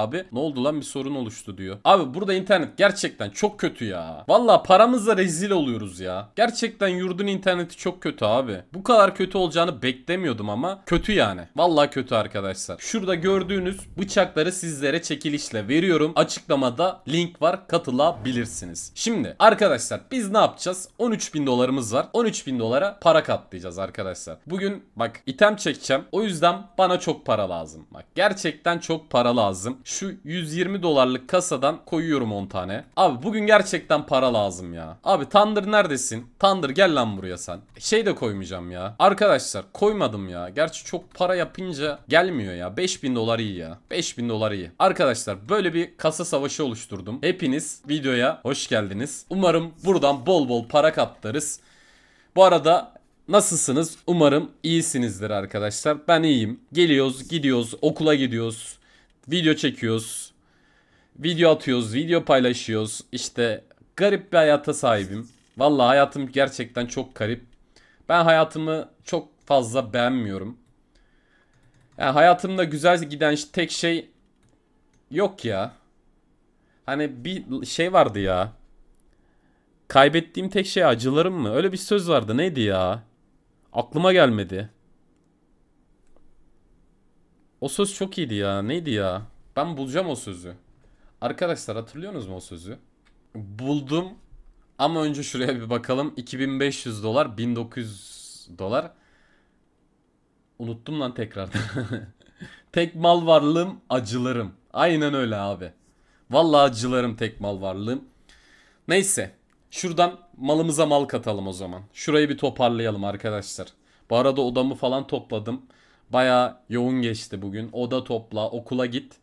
abi. Ne oldu lan bir sorun oluştu diyor. Abi burada internet gerçekten çok kötü ya. Valla paramızla rezil oluyoruz ya. Gerçekten yurdun interneti çok kötü abi. Bu kadar kötü olacağını beklemiyordum ama kötü yani. Valla kötü arkadaşlar. Şurada gördüğünüz bıçakları sizlere çekilişle veriyorum. Açıklamada link var katılabilirsiniz. Şimdi arkadaşlar biz ne yapacağız? 13 bin dolarımız var. 13 bin dolara para katlayacağız arkadaşlar. Bugün bak item çekeceğim. O yüzden bana çok para lazım. Bak gerçekten çok para lazım. Şu 120 dolarlık kasadan koyuyorum 10 tane. Abi bugün gerçekten para lazım ya. Abi Thunder neredesin? Thunder gel lan buraya sen. Şey de koymayacağım ya. Arkadaşlar koymadım ya. Gerçi çok para yapınca gelmiyor ya. 5000 dolar iyi ya. 5000 dolar iyi. Arkadaşlar böyle bir kasa savaşı oluşturdum. Hepiniz videoya hoş geldiniz. Umarım buradan bol bol para kaptarız. Bu arada nasılsınız? Umarım iyisinizdir arkadaşlar. Ben iyiyim. Geliyoruz, gidiyoruz, okula gidiyoruz. Video çekiyoruz. Video atıyoruz, video paylaşıyoruz. İşte garip bir hayata sahibim. Valla hayatım gerçekten çok garip. Ben hayatımı çok fazla beğenmiyorum. Yani hayatımda güzel giden tek şey yok ya. Hani bir şey vardı ya. Kaybettiğim tek şey acılarım mı? Öyle bir söz vardı. Neydi ya? Aklıma gelmedi. O söz çok iyiydi ya. Neydi ya? Ben bulacağım o sözü. Arkadaşlar hatırlıyorsunuz mu o sözü? Buldum. Ama önce şuraya bir bakalım. 2500 dolar, 1900 dolar. Unuttum lan tekrardan. tek mal varlığım acılarım. Aynen öyle abi. Vallahi acılarım tek mal varlığım. Neyse. Şuradan malımıza mal katalım o zaman. Şurayı bir toparlayalım arkadaşlar. Bu arada odamı falan topladım. Baya yoğun geçti bugün. Oda topla, okula git.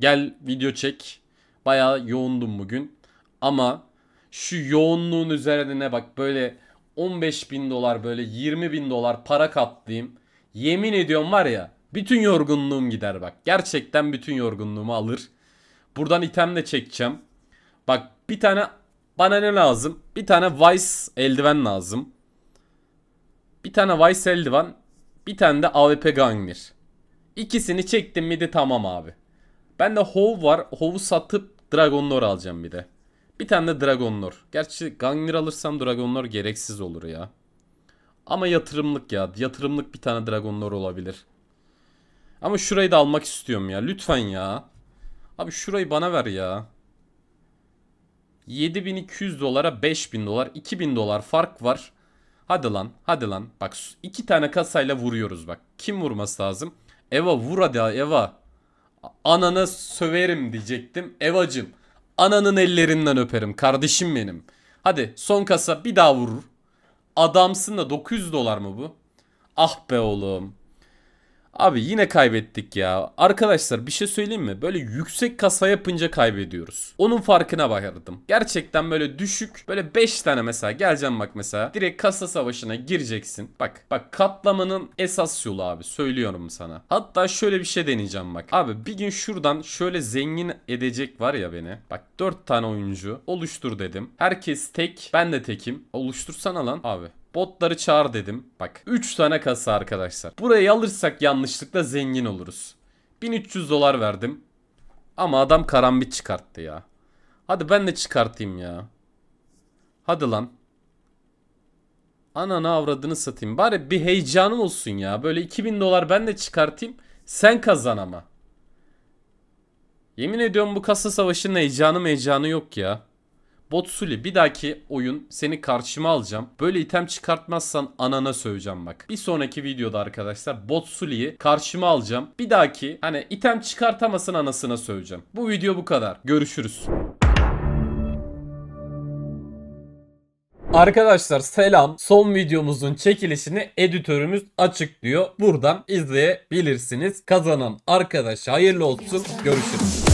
Gel video çek. Baya yoğundum bugün. Ama şu yoğunluğun üzerine bak böyle 15 bin dolar böyle 20 bin dolar para katlayayım. Yemin ediyorum var ya bütün yorgunluğum gider bak. Gerçekten bütün yorgunluğumu alır. Buradan item de çekeceğim. Bak bir tane bana ne lazım? Bir tane Vice eldiven lazım. Bir tane Vice eldiven bir tane de AWP Gangnir. İkisini çektim midi tamam abi. Ben de Hov var. Hov'u satıp Dragon Lore alacağım bir de. Bir tane de Dragon Lore. Gerçi Gangnir alırsam Dragon Lore gereksiz olur ya. Ama yatırımlık ya. Yatırımlık bir tane Dragon Lore olabilir. Ama şurayı da almak istiyorum ya. Lütfen ya. Abi şurayı bana ver ya. 7200 dolara 5000 dolar 2000 dolar fark var. Hadi lan hadi lan. Bak iki tane kasayla vuruyoruz bak. Kim vurması lazım? Eva vur hadi Eva. Anana söverim diyecektim. Evacım. Ananın ellerinden öperim kardeşim benim. Hadi son kasa bir daha vurur. Adamsın da 900 dolar mı bu? Ah be oğlum. Abi yine kaybettik ya. Arkadaşlar bir şey söyleyeyim mi? Böyle yüksek kasa yapınca kaybediyoruz. Onun farkına bakardım. Gerçekten böyle düşük böyle 5 tane mesela geleceğim bak mesela. Direkt kasa savaşına gireceksin. Bak bak katlamanın esas yolu abi söylüyorum sana. Hatta şöyle bir şey deneyeceğim bak. Abi bir gün şuradan şöyle zengin edecek var ya beni. Bak 4 tane oyuncu oluştur dedim. Herkes tek ben de tekim. Oluştursana lan abi. Botları çağır dedim. Bak 3 tane kasa arkadaşlar. Burayı alırsak yanlışlıkla zengin oluruz. 1300 dolar verdim. Ama adam karambit çıkarttı ya. Hadi ben de çıkartayım ya. Hadi lan. Ananı avradını satayım. Bari bir heyecanım olsun ya. Böyle 2000 dolar ben de çıkartayım. Sen kazan ama. Yemin ediyorum bu kasa savaşının heyecanı heyecanı yok ya. Botsuli bir dahaki oyun seni karşıma alacağım. Böyle item çıkartmazsan anana söveceğim bak. Bir sonraki videoda arkadaşlar Botsuli'yi karşıma alacağım. Bir dahaki hani item çıkartamasın anasına söveceğim. Bu video bu kadar. Görüşürüz. Arkadaşlar selam. Son videomuzun çekilişini editörümüz açıklıyor. Buradan izleyebilirsiniz. Kazanan arkadaş hayırlı olsun. Görüşürüz.